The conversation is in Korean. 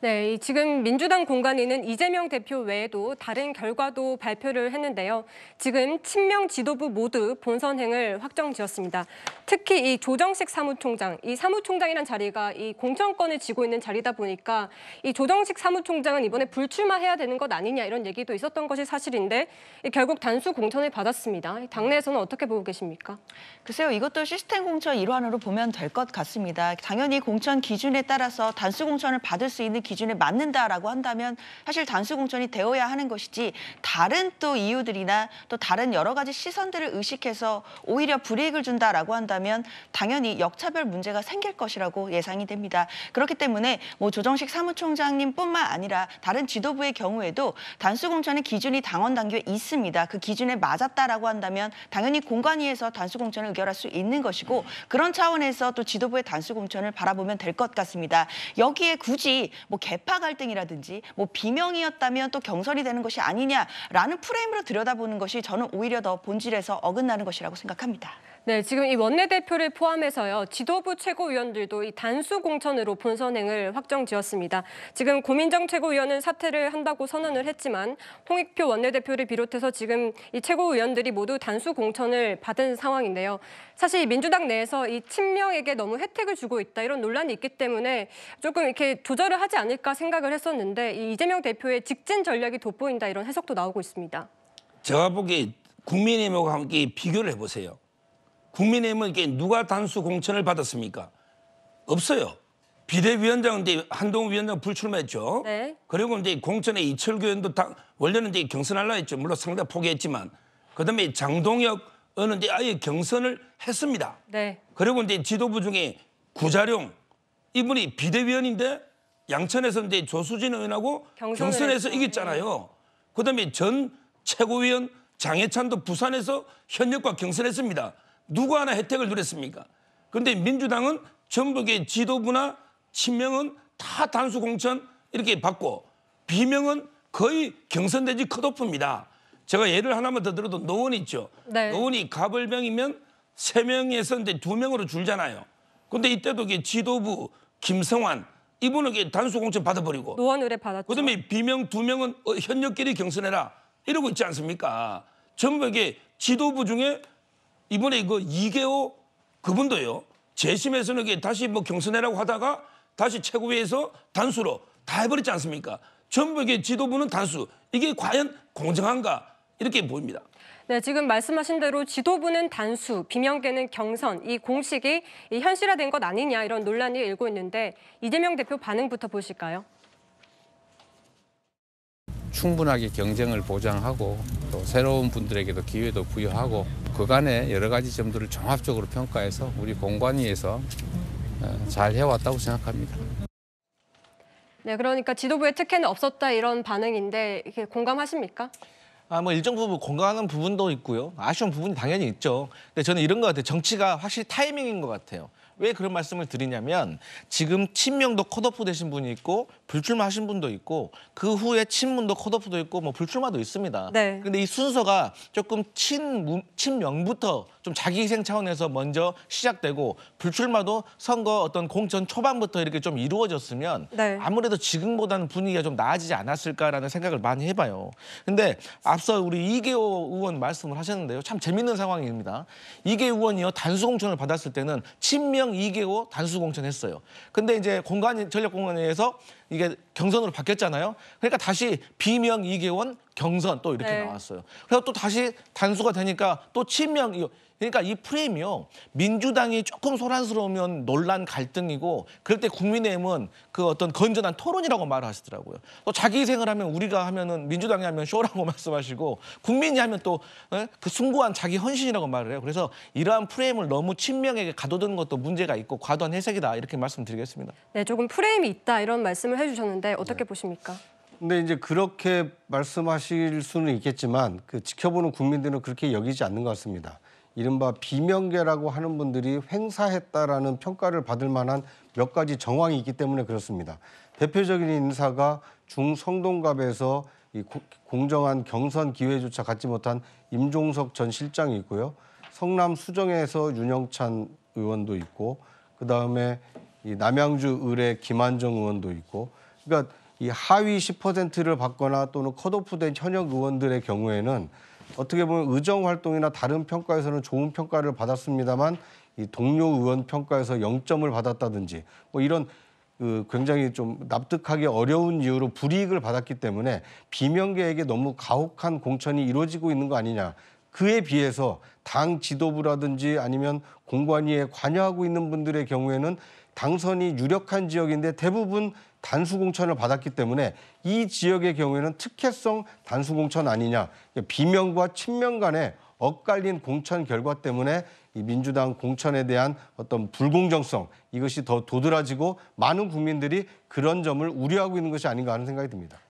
네, 지금 민주당 공관위는 이재명 대표 외에도 다른 결과도 발표를 했는데요. 지금 친명 지도부 모두 본선행을 확정 지었습니다. 특히 이 조정식 사무총장, 이 사무총장이란 자리가 이 공천권을 쥐고 있는 자리다 보니까 이 조정식 사무총장은 이번에 불출마해야 되는 것 아니냐 이런 얘기도 있었던 것이 사실인데 결국 단수 공천을 받았습니다. 당내에서는 어떻게 보고 계십니까? 글쎄요, 이것도 시스템 공천 일환으로 보면 될 것 같습니다. 당연히 공천 기준에 따라서 단수 공천을 받을 수 있는 기준에 맞는다라고 한다면 사실 단수공천이 되어야 하는 것이지 다른 또 이유들이나 또 다른 여러 가지 시선들을 의식해서 오히려 불이익을 준다라고 한다면 당연히 역차별 문제가 생길 것이라고 예상이 됩니다. 그렇기 때문에 뭐 조정식 사무총장님뿐만 아니라 다른 지도부의 경우에도 단수공천의 기준이 당원 단계에 있습니다. 그 기준에 맞았다라고 한다면 당연히 공관위에서 단수공천을 의결할 수 있는 것이고 그런 차원에서 또 지도부의 단수공천을 바라보면 될 것 같습니다. 여기에 굳이 뭐뭐 개파 갈등이라든지 뭐 비명이었다면 또 경선이 되는 것이 아니냐라는 프레임으로 들여다보는 것이 저는 오히려 더 본질에서 어긋나는 것이라고 생각합니다. 네, 지금 이 원내대표를 포함해서요. 지도부 최고위원들도 이 단수 공천으로 본선행을 확정지었습니다. 지금 고민정 최고위원은 사퇴를 한다고 선언을 했지만 홍익표 원내대표를 비롯해서 지금 이 최고위원들이 모두 단수 공천을 받은 상황인데요. 사실 민주당 내에서 이 친명에게 너무 혜택을 주고 있다 이런 논란이 있기 때문에 조금 이렇게 조절을 하지 않을까 생각을 했었는데 이 이재명 대표의 직진 전략이 돋보인다 이런 해석도 나오고 있습니다. 제가 보기에 국민의힘과 함께 비교를 해보세요. 국민의힘게 누가 단수 공천을 받았습니까? 없어요. 비대위원장은 이제 한동훈 위원장 불출마했죠. 네. 그리고 이제 공천에 이철규 의원도 당, 원래는 이제 경선할라 했죠. 물론 상당 포기했지만 그다음에 장동혁 의원은 이제 아예 경선을 했습니다. 네. 그리고 이제 지도부 중에 구자룡 이분이 비대위원인데 양천에서 이제 조수진 의원하고 경선에서 이겼잖아요. 그다음에 전 최고위원 장해찬도 부산에서 현역과 경선했습니다. 누구 하나 혜택을 누렸습니까? 그런데 민주당은 전북의 지도부나 친명은 다 단수 공천 이렇게 받고 비명은 거의 경선 되지 컷오프입니다. 제가 예를 하나만 더 들어도 노원 있죠. 네. 노원이 가벌병이면 세명에서 이제 두명으로 줄잖아요. 근데 이때도 이게 지도부 김성환 이분은 이게 단수 공천 받아버리고 노원 의뢰 받았죠. 그다음에 비명 두명은 어, 현역끼리 경선해라 이러고 있지 않습니까? 전북의 지도부 중에 이번에 이거 이개호 그분도요. 재심에서는 이게 다시 뭐 경선해라고 하다가 다시 최고위에서 단수로 다 해버렸지 않습니까? 전부 이게 지도부는 단수. 이게 과연 공정한가? 이렇게 보입니다. 네, 지금 말씀하신 대로 지도부는 단수, 비명계는 경선, 이공식이 현실화된 것 아니냐 이런 논란이 일고 있는데 이재명 대표 반응부터 보실까요? 충분하게 경쟁을 보장하고 또 새로운 분들에게도 기회도 부여하고 그간의 여러 가지 점들을 종합적으로 평가해서 우리 공관위에서 어, 잘 해왔다고 생각합니다. 네, 그러니까 지도부의 특혜는 없었다 이런 반응인데 이게 공감하십니까? 아, 뭐 일정 부분 공감하는 부분도 있고요. 아쉬운 부분이 당연히 있죠. 근데 저는 이런 것 같아요. 정치가 확실히 타이밍인 것 같아요. 왜 그런 말씀을 드리냐면 지금 친명도 컷오프 되신 분이 있고 불출마 하신 분도 있고 그 후에 친문도 컷오프도 있고 뭐 불출마도 있습니다. 네. 근데 이 순서가 조금 친 친명부터 좀 자기 희생 차원에서 먼저 시작되고 불출마도 선거 어떤 공천 초반부터 이렇게 좀 이루어졌으면 네. 아무래도 지금보다는 분위기가 좀 나아지지 않았을까라는 생각을 많이 해봐요. 근데 앞서 우리 이계호 의원 말씀을 하셨는데요. 참 재밌는 상황입니다. 이계호 의원이요 단수 공천을 받았을 때는 친명 1명 2개고 단수 공천했어요. 근데 이제 공간 전력 공간에서 이게 경선으로 바뀌었잖아요. 그러니까 다시 비명 2개원 경선 또 이렇게 네. 나왔어요. 그래서 또 다시 단수가 되니까 또 친명 그러니까 이 프레임이요. 민주당이 조금 소란스러우면 논란 갈등이고 그럴 때 국민의힘은 그 어떤 건전한 토론이라고 말을 하시더라고요. 또 자기 희생을 하면 우리가 하면은 민주당이 하면 쇼라고 말씀하시고 국민이 하면 또그 어? 숭고한 자기 헌신이라고 말을 해요. 그래서 이러한 프레임을 너무 친명에게 가둬두는 것도 문제가 있고 과도한 해석이다 이렇게 말씀드리겠습니다. 네, 조금 프레임이 있다 이런 말씀을 해주셨는데 어떻게 네. 보십니까? 근데 이제 그렇게 말씀하실 수는 있겠지만 그 지켜보는 국민들은 그렇게 여기지 않는 것 같습니다. 이른바 비명계라고 하는 분들이 횡사했다라는 평가를 받을 만한 몇 가지 정황이 있기 때문에 그렇습니다. 대표적인 인사가 중성동갑에서 이 공정한 경선 기회조차 갖지 못한 임종석 전 실장이 있고요. 성남 수정에서 윤영찬 의원도 있고 그다음에 이 남양주 의뢰 김한정 의원도 있고 그러니까 이 하위 10%를 받거나 또는 컷오프된 현역 의원들의 경우에는 어떻게 보면 의정 활동이나 다른 평가에서는 좋은 평가를 받았습니다만 이 동료 의원 평가에서 0점을 받았다든지 뭐 이런 그 굉장히 좀 납득하기 어려운 이유로 불이익을 받았기 때문에 비명계에게 너무 가혹한 공천이 이루어지고 있는 거 아니냐 그에 비해서 당 지도부라든지 아니면 공관위에 관여하고 있는 분들의 경우에는 당선이 유력한 지역인데 대부분 단수공천을 받았기 때문에 이 지역의 경우에는 특혜성 단수공천 아니냐 비명과 친명 간의 엇갈린 공천 결과 때문에 이 민주당 공천에 대한 어떤 불공정성 이것이 더 도드라지고 많은 국민들이 그런 점을 우려하고 있는 것이 아닌가 하는 생각이 듭니다.